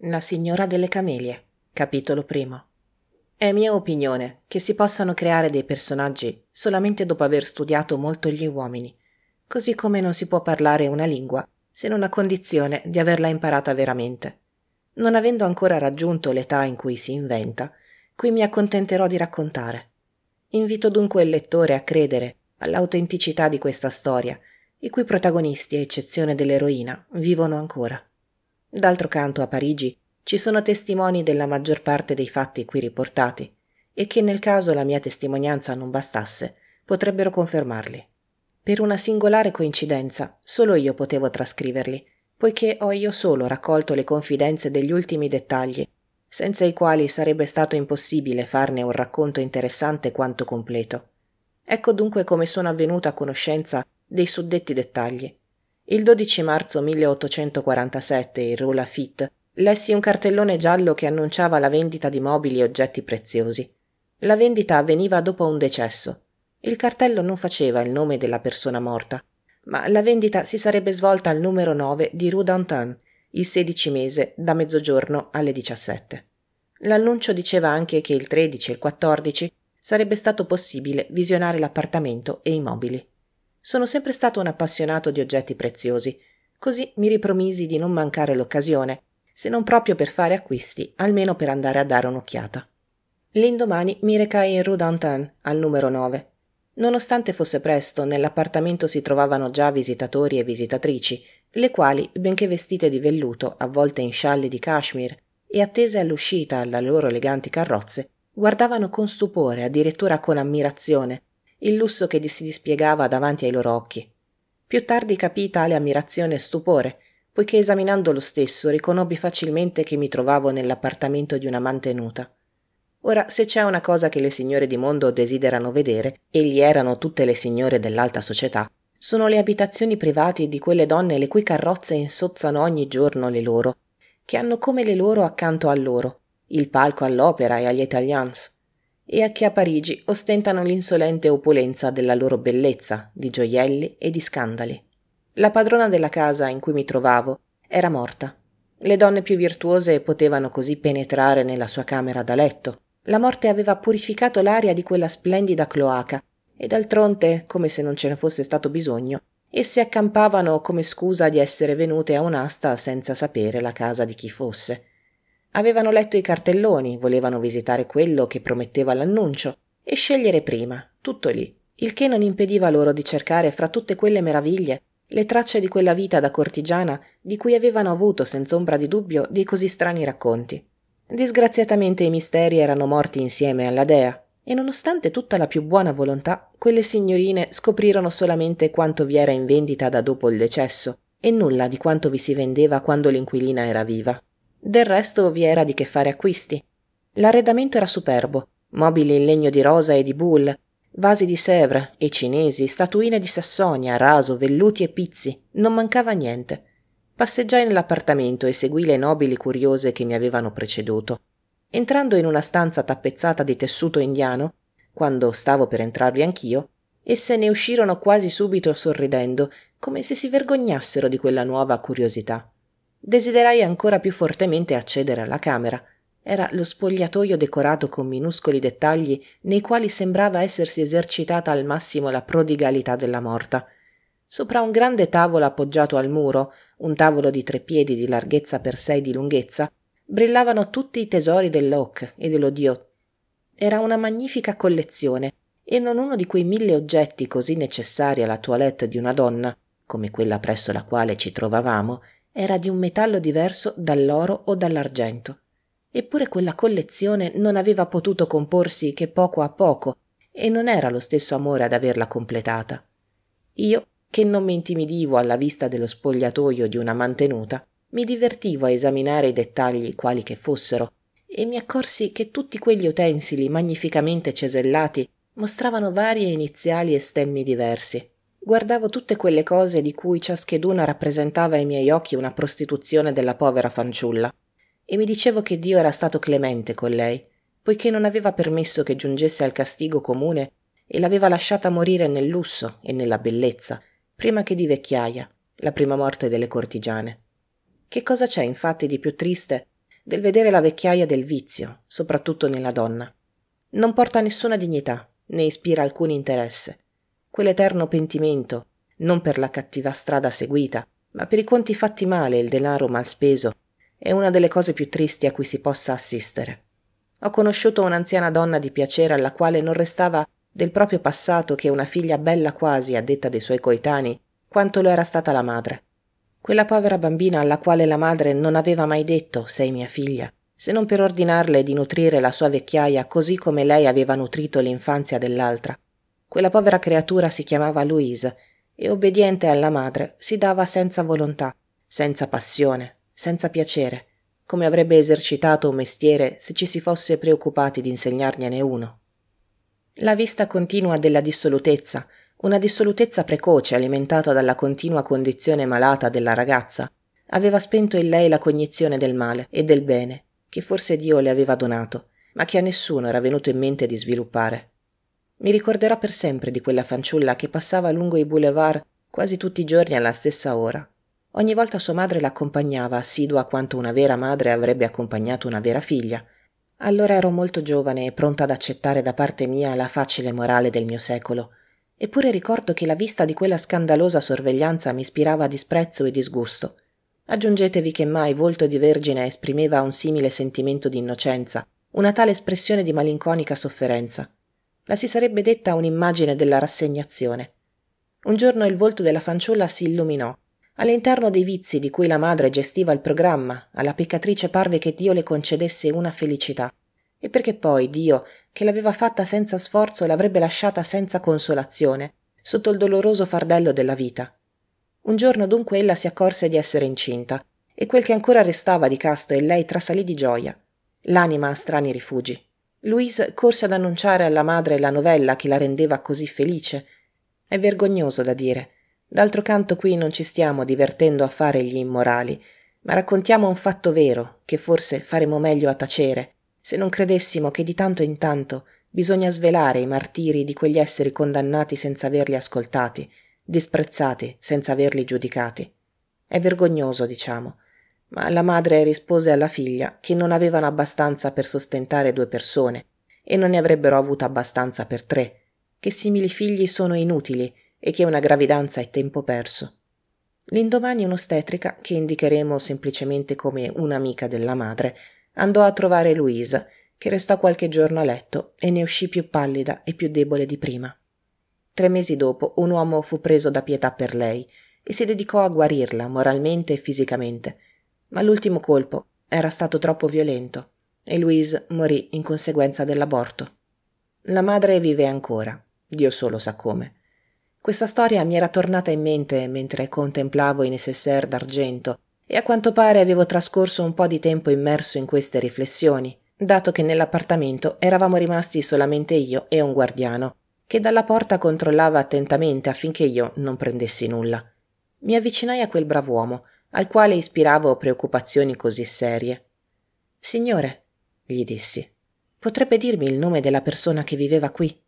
La signora delle camelie, capitolo primo. È mia opinione che si possano creare dei personaggi solamente dopo aver studiato molto gli uomini, così come non si può parlare una lingua se non a condizione di averla imparata veramente. Non avendo ancora raggiunto l'età in cui si inventa, qui mi accontenterò di raccontare. Invito dunque il lettore a credere all'autenticità di questa storia, i cui protagonisti, a eccezione dell'eroina, vivono ancora. D'altro canto a Parigi ci sono testimoni della maggior parte dei fatti qui riportati e che nel caso la mia testimonianza non bastasse potrebbero confermarli. Per una singolare coincidenza solo io potevo trascriverli, poiché ho io solo raccolto le confidenze degli ultimi dettagli, senza i quali sarebbe stato impossibile farne un racconto interessante quanto completo. Ecco dunque come sono avvenuta a conoscenza dei suddetti dettagli, il 12 marzo 1847 in Rue Lafitte lessi un cartellone giallo che annunciava la vendita di mobili e oggetti preziosi. La vendita avveniva dopo un decesso. Il cartello non faceva il nome della persona morta, ma la vendita si sarebbe svolta al numero 9 di Rue d'Antin, il 16 mese, da mezzogiorno alle 17. L'annuncio diceva anche che il 13 e il 14 sarebbe stato possibile visionare l'appartamento e i mobili. Sono sempre stato un appassionato di oggetti preziosi, così mi ripromisi di non mancare l'occasione, se non proprio per fare acquisti, almeno per andare a dare un'occhiata. L'indomani mi recai in Rue d'Antin, al numero 9. Nonostante fosse presto, nell'appartamento si trovavano già visitatori e visitatrici, le quali, benché vestite di velluto, avvolte in scialli di cashmere e attese all'uscita alle loro eleganti carrozze, guardavano con stupore, addirittura con ammirazione, il lusso che gli si dispiegava davanti ai loro occhi. Più tardi capii tale ammirazione e stupore, poiché esaminando lo stesso riconobbi facilmente che mi trovavo nell'appartamento di una mantenuta. Ora, se c'è una cosa che le signore di mondo desiderano vedere, e gli erano tutte le signore dell'alta società, sono le abitazioni private di quelle donne le cui carrozze insozzano ogni giorno le loro, che hanno come le loro accanto a loro, il palco all'opera e agli Italians e a che a Parigi ostentano l'insolente opulenza della loro bellezza, di gioielli e di scandali. La padrona della casa in cui mi trovavo era morta. Le donne più virtuose potevano così penetrare nella sua camera da letto. La morte aveva purificato l'aria di quella splendida cloaca, e d'altronde, come se non ce ne fosse stato bisogno, esse accampavano come scusa di essere venute a un'asta senza sapere la casa di chi fosse. Avevano letto i cartelloni, volevano visitare quello che prometteva l'annuncio e scegliere prima, tutto lì, il che non impediva loro di cercare fra tutte quelle meraviglie le tracce di quella vita da cortigiana di cui avevano avuto senz'ombra di dubbio dei così strani racconti. Disgraziatamente i misteri erano morti insieme alla dea, e nonostante tutta la più buona volontà, quelle signorine scoprirono solamente quanto vi era in vendita da dopo il decesso e nulla di quanto vi si vendeva quando l'inquilina era viva. Del resto vi era di che fare acquisti. L'arredamento era superbo, mobili in legno di rosa e di bull, vasi di Sèvres e cinesi, statuine di Sassonia, raso, velluti e pizzi, non mancava niente. Passeggiai nell'appartamento e seguì le nobili curiose che mi avevano preceduto. Entrando in una stanza tappezzata di tessuto indiano, quando stavo per entrarvi anch'io, esse ne uscirono quasi subito sorridendo, come se si vergognassero di quella nuova curiosità. Desiderai ancora più fortemente accedere alla camera. Era lo spogliatoio decorato con minuscoli dettagli nei quali sembrava essersi esercitata al massimo la prodigalità della morta. Sopra un grande tavolo appoggiato al muro, un tavolo di tre piedi di larghezza per sei di lunghezza, brillavano tutti i tesori dell'Oc e dello dell'Odio. Era una magnifica collezione, e non uno di quei mille oggetti così necessari alla toilette di una donna, come quella presso la quale ci trovavamo, era di un metallo diverso dall'oro o dall'argento. Eppure quella collezione non aveva potuto comporsi che poco a poco, e non era lo stesso amore ad averla completata. Io, che non mi intimidivo alla vista dello spogliatoio di una mantenuta, mi divertivo a esaminare i dettagli quali che fossero, e mi accorsi che tutti quegli utensili magnificamente cesellati mostravano varie iniziali e stemmi diversi, guardavo tutte quelle cose di cui ciascheduna rappresentava ai miei occhi una prostituzione della povera fanciulla, e mi dicevo che Dio era stato clemente con lei, poiché non aveva permesso che giungesse al castigo comune e l'aveva lasciata morire nel lusso e nella bellezza, prima che di vecchiaia, la prima morte delle cortigiane. Che cosa c'è infatti di più triste del vedere la vecchiaia del vizio, soprattutto nella donna? Non porta nessuna dignità, né ispira alcun interesse quell'eterno pentimento, non per la cattiva strada seguita, ma per i conti fatti male e il denaro mal speso, è una delle cose più tristi a cui si possa assistere. Ho conosciuto un'anziana donna di piacere alla quale non restava del proprio passato che una figlia bella quasi, a detta dei suoi coetanei, quanto lo era stata la madre. Quella povera bambina alla quale la madre non aveva mai detto sei mia figlia, se non per ordinarle di nutrire la sua vecchiaia così come lei aveva nutrito l'infanzia dell'altra, quella povera creatura si chiamava Louise e obbediente alla madre si dava senza volontà, senza passione, senza piacere, come avrebbe esercitato un mestiere se ci si fosse preoccupati di insegnargliene uno. La vista continua della dissolutezza, una dissolutezza precoce alimentata dalla continua condizione malata della ragazza, aveva spento in lei la cognizione del male e del bene che forse Dio le aveva donato, ma che a nessuno era venuto in mente di sviluppare. Mi ricorderò per sempre di quella fanciulla che passava lungo i boulevard quasi tutti i giorni alla stessa ora. Ogni volta sua madre l'accompagnava, assidua quanto una vera madre avrebbe accompagnato una vera figlia. Allora ero molto giovane e pronta ad accettare da parte mia la facile morale del mio secolo. Eppure ricordo che la vista di quella scandalosa sorveglianza mi ispirava disprezzo e disgusto. Aggiungetevi che mai volto di vergine esprimeva un simile sentimento di innocenza, una tale espressione di malinconica sofferenza la si sarebbe detta un'immagine della rassegnazione. Un giorno il volto della fanciulla si illuminò. All'interno dei vizi di cui la madre gestiva il programma, alla peccatrice parve che Dio le concedesse una felicità. E perché poi Dio, che l'aveva fatta senza sforzo, l'avrebbe lasciata senza consolazione, sotto il doloroso fardello della vita. Un giorno dunque ella si accorse di essere incinta, e quel che ancora restava di Casto e lei trasalì di gioia, l'anima a strani rifugi. Louise corse ad annunciare alla madre la novella che la rendeva così felice. È vergognoso da dire. D'altro canto qui non ci stiamo divertendo a fare gli immorali, ma raccontiamo un fatto vero, che forse faremo meglio a tacere, se non credessimo che di tanto in tanto bisogna svelare i martiri di quegli esseri condannati senza averli ascoltati, disprezzati senza averli giudicati. È vergognoso, diciamo, ma la madre rispose alla figlia che non avevano abbastanza per sostentare due persone e non ne avrebbero avuto abbastanza per tre, che simili figli sono inutili e che una gravidanza è tempo perso. L'indomani un'ostetrica, che indicheremo semplicemente come un'amica della madre, andò a trovare Luisa, che restò qualche giorno a letto e ne uscì più pallida e più debole di prima. Tre mesi dopo un uomo fu preso da pietà per lei e si dedicò a guarirla moralmente e fisicamente, ma l'ultimo colpo era stato troppo violento e Louise morì in conseguenza dell'aborto. La madre vive ancora, Dio solo sa come. Questa storia mi era tornata in mente mentre contemplavo i necessaire d'argento e a quanto pare avevo trascorso un po' di tempo immerso in queste riflessioni, dato che nell'appartamento eravamo rimasti solamente io e un guardiano, che dalla porta controllava attentamente affinché io non prendessi nulla. Mi avvicinai a quel brav'uomo al quale ispiravo preoccupazioni così serie. Signore, gli dissi, potrebbe dirmi il nome della persona che viveva qui?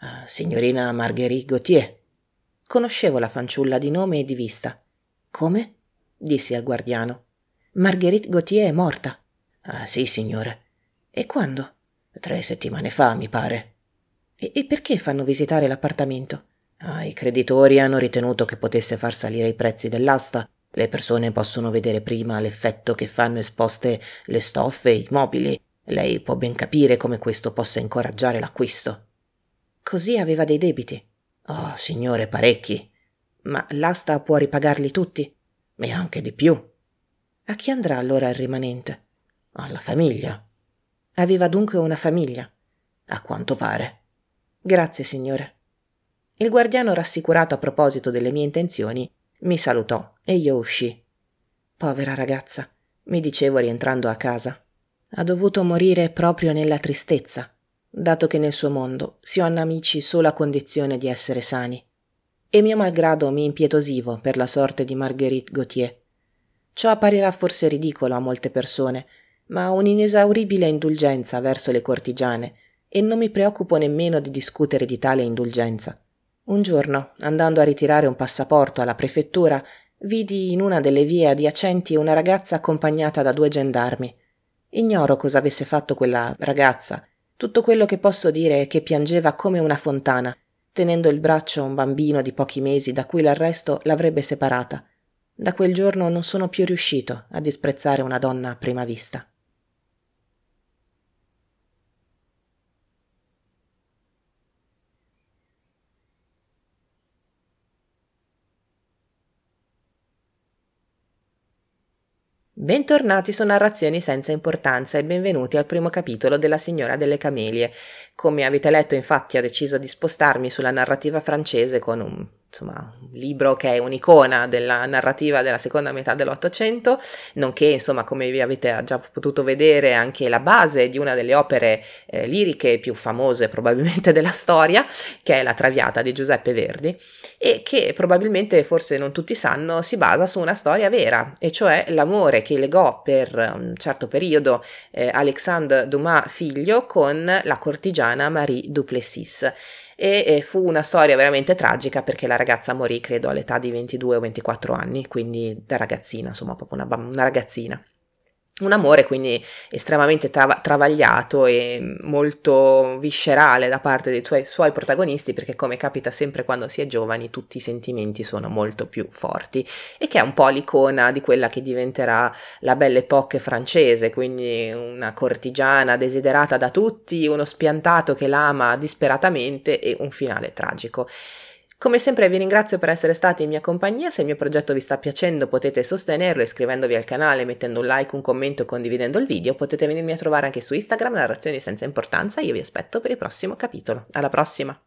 Ah, signorina Marguerite Gautier. Conoscevo la fanciulla di nome e di vista. Come? dissi al guardiano. Marguerite Gautier è morta. Ah, sì, signore. E quando? Tre settimane fa, mi pare. E, e perché fanno visitare l'appartamento? Ah, I creditori hanno ritenuto che potesse far salire i prezzi dell'asta le persone possono vedere prima l'effetto che fanno esposte le stoffe e i mobili. Lei può ben capire come questo possa incoraggiare l'acquisto. Così aveva dei debiti. Oh, signore, parecchi. Ma l'asta può ripagarli tutti? E anche di più. A chi andrà allora il rimanente? Alla famiglia. Aveva dunque una famiglia? A quanto pare. Grazie, signore. Il guardiano rassicurato a proposito delle mie intenzioni mi salutò e io uscì. Povera ragazza, mi dicevo rientrando a casa. Ha dovuto morire proprio nella tristezza, dato che nel suo mondo si hanno amici solo a condizione di essere sani. E mio malgrado mi impietosivo per la sorte di Marguerite Gautier. Ciò apparirà forse ridicolo a molte persone, ma ho un'inesauribile indulgenza verso le cortigiane, e non mi preoccupo nemmeno di discutere di tale indulgenza. Un giorno, andando a ritirare un passaporto alla prefettura, vidi in una delle vie adiacenti una ragazza accompagnata da due gendarmi. Ignoro cosa avesse fatto quella ragazza. Tutto quello che posso dire è che piangeva come una fontana, tenendo il braccio un bambino di pochi mesi da cui l'arresto l'avrebbe separata. Da quel giorno non sono più riuscito a disprezzare una donna a prima vista. Bentornati su Narrazioni senza importanza e benvenuti al primo capitolo della Signora delle Camelie. Come avete letto, infatti, ho deciso di spostarmi sulla narrativa francese con un insomma, libro che è un'icona della narrativa della seconda metà dell'Ottocento, nonché, insomma, come vi avete già potuto vedere, anche la base di una delle opere eh, liriche più famose probabilmente della storia, che è La Traviata di Giuseppe Verdi, e che probabilmente, forse non tutti sanno, si basa su una storia vera, e cioè l'amore che legò per un um, certo periodo eh, Alexandre Dumas figlio con la cortigiana Marie Duplessis e eh, fu una storia veramente tragica perché la ragazza morì credo all'età di 22 o 24 anni, quindi da ragazzina, insomma proprio una, una ragazzina. Un amore quindi estremamente tra- travagliato e molto viscerale da parte dei tuoi, suoi protagonisti perché come capita sempre quando si è giovani tutti i sentimenti sono molto più forti e che è un po' l'icona di quella che diventerà la belle époque francese, quindi una cortigiana desiderata da tutti, uno spiantato che l'ama disperatamente e un finale tragico. Come sempre vi ringrazio per essere stati in mia compagnia, se il mio progetto vi sta piacendo potete sostenerlo iscrivendovi al canale, mettendo un like, un commento e condividendo il video, potete venirmi a trovare anche su Instagram, narrazioni senza importanza, io vi aspetto per il prossimo capitolo. Alla prossima!